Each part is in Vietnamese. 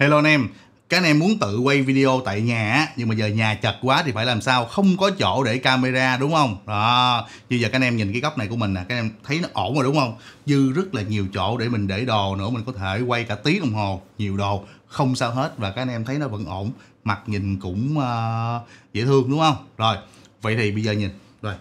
Hello anh em, các anh em muốn tự quay video tại nhà nhưng mà giờ nhà chật quá thì phải làm sao? Không có chỗ để camera đúng không? Đó, như giờ các anh em nhìn cái góc này của mình nè, các anh em thấy nó ổn rồi đúng không? Dư rất là nhiều chỗ để mình để đồ nữa, mình có thể quay cả tiếng đồng hồ, nhiều đồ, không sao hết và các anh em thấy nó vẫn ổn, mặt nhìn cũng uh, dễ thương đúng không? Rồi, vậy thì bây giờ nhìn, rồi.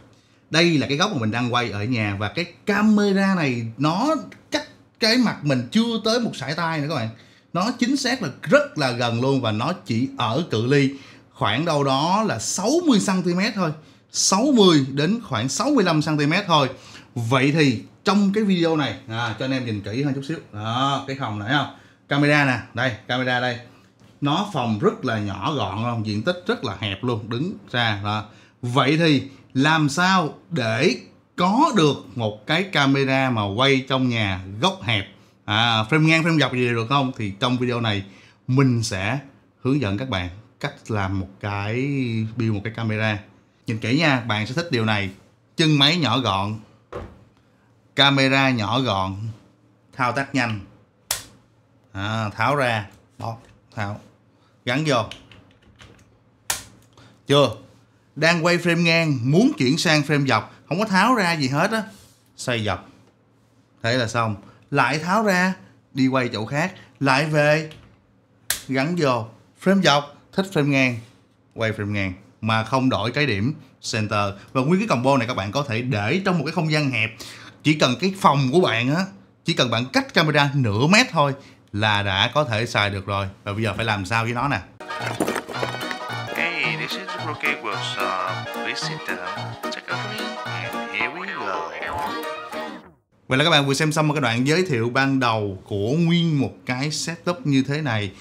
Đây là cái góc mà mình đang quay ở nhà và cái camera này nó cách cái mặt mình chưa tới một sải tay nữa các bạn nó chính xác là rất là gần luôn và nó chỉ ở cự ly khoảng đâu đó là 60 cm thôi 60 đến khoảng 65 cm thôi vậy thì trong cái video này à, cho anh em nhìn kỹ hơn chút xíu đó cái phòng này không camera nè đây camera đây nó phòng rất là nhỏ gọn không diện tích rất là hẹp luôn đứng ra đó. vậy thì làm sao để có được một cái camera mà quay trong nhà góc hẹp à, frame ngang frame dọc gì được không thì trong video này mình sẽ hướng dẫn các bạn cách làm một cái build một cái camera nhìn kỹ nha bạn sẽ thích điều này chân máy nhỏ gọn camera nhỏ gọn thao tác nhanh à, tháo ra bóp tháo gắn vô chưa đang quay frame ngang muốn chuyển sang frame dọc không có tháo ra gì hết á xoay dọc thế là xong lại tháo ra đi quay chỗ khác lại về gắn vô frame dọc thích frame ngang quay frame ngang mà không đổi cái điểm center và nguyên cái combo này các bạn có thể để trong một cái không gian hẹp chỉ cần cái phòng của bạn á chỉ cần bạn cách camera nửa mét thôi là đã có thể xài được rồi và bây giờ phải làm sao với nó nè Hey, this is Vậy là các bạn vừa xem xong một cái đoạn giới thiệu ban đầu của nguyên một cái setup như thế này.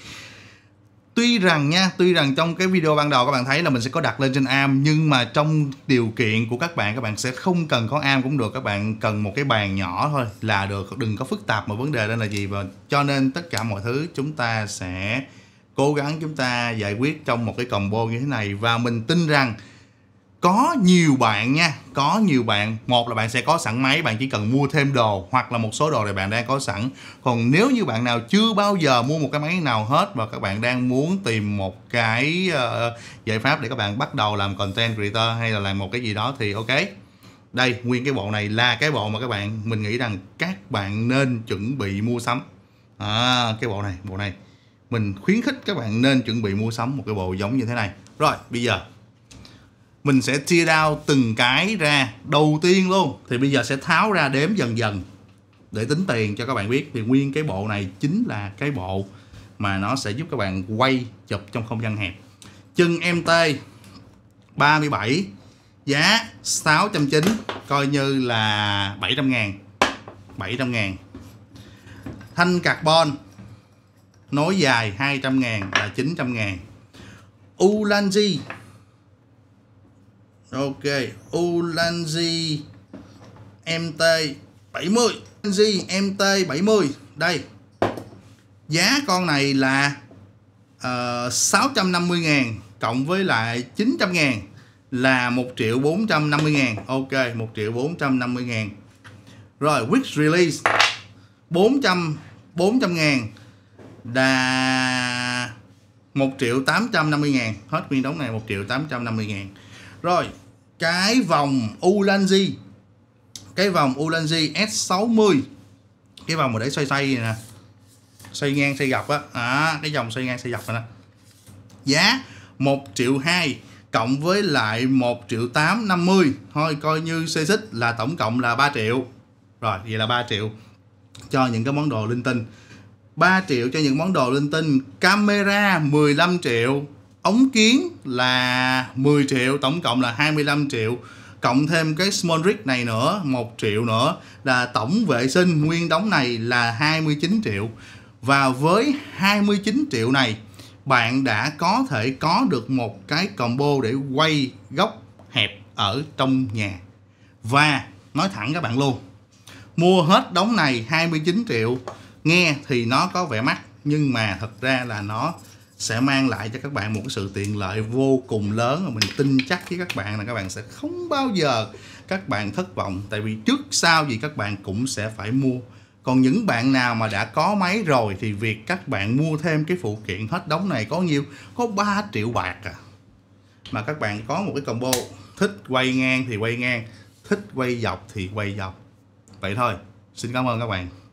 Tuy rằng nha, tuy rằng trong cái video ban đầu các bạn thấy là mình sẽ có đặt lên trên am nhưng mà trong điều kiện của các bạn các bạn sẽ không cần có am cũng được, các bạn cần một cái bàn nhỏ thôi là được, đừng có phức tạp mà vấn đề đây là gì và cho nên tất cả mọi thứ chúng ta sẽ cố gắng chúng ta giải quyết trong một cái combo như thế này và mình tin rằng có nhiều bạn nha có nhiều bạn một là bạn sẽ có sẵn máy bạn chỉ cần mua thêm đồ hoặc là một số đồ này bạn đang có sẵn còn nếu như bạn nào chưa bao giờ mua một cái máy nào hết và các bạn đang muốn tìm một cái uh, giải pháp để các bạn bắt đầu làm content creator hay là làm một cái gì đó thì ok đây nguyên cái bộ này là cái bộ mà các bạn mình nghĩ rằng các bạn nên chuẩn bị mua sắm à, cái bộ này bộ này mình khuyến khích các bạn nên chuẩn bị mua sắm một cái bộ giống như thế này rồi bây giờ mình sẽ chia down từng cái ra đầu tiên luôn thì bây giờ sẽ tháo ra đếm dần dần để tính tiền cho các bạn biết thì nguyên cái bộ này chính là cái bộ mà nó sẽ giúp các bạn quay chụp trong không gian hẹp chân MT 37 giá 690 coi như là 700 ngàn 700 ngàn thanh carbon nối dài 200 ngàn là 900 ngàn Ulanji ok Ulanzi MT 70 Ulanzi MT 70 đây giá con này là ờ, uh, 650 ngàn cộng với lại 900 ngàn là 1 triệu 450 ngàn ok 1 triệu 450 ngàn rồi quick release 400 400 ngàn là 1 triệu 850 ngàn hết nguyên đống này 1 triệu 850 ngàn rồi, cái vòng Ulanzi cái vòng Ulanzi S60 cái vòng mà để xoay xoay này nè xoay ngang xoay dọc á à, cái vòng xoay ngang xoay dọc này nè giá 1 triệu 2 cộng với lại 1 triệu 8 50 thôi coi như xây xích là tổng cộng là 3 triệu rồi vậy là 3 triệu cho những cái món đồ linh tinh 3 triệu cho những món đồ linh tinh camera 15 triệu ống kiến là 10 triệu tổng cộng là 25 triệu cộng thêm cái small rig này nữa một triệu nữa là tổng vệ sinh nguyên đóng này là 29 triệu và với 29 triệu này bạn đã có thể có được một cái combo để quay góc hẹp ở trong nhà và nói thẳng các bạn luôn mua hết đống này 29 triệu nghe thì nó có vẻ mắc nhưng mà thật ra là nó sẽ mang lại cho các bạn một cái sự tiện lợi vô cùng lớn và mình tin chắc với các bạn là các bạn sẽ không bao giờ các bạn thất vọng tại vì trước sau gì các bạn cũng sẽ phải mua còn những bạn nào mà đã có máy rồi thì việc các bạn mua thêm cái phụ kiện hết đóng này có nhiêu có 3 triệu bạc à mà các bạn có một cái combo thích quay ngang thì quay ngang thích quay dọc thì quay dọc vậy thôi xin cảm ơn các bạn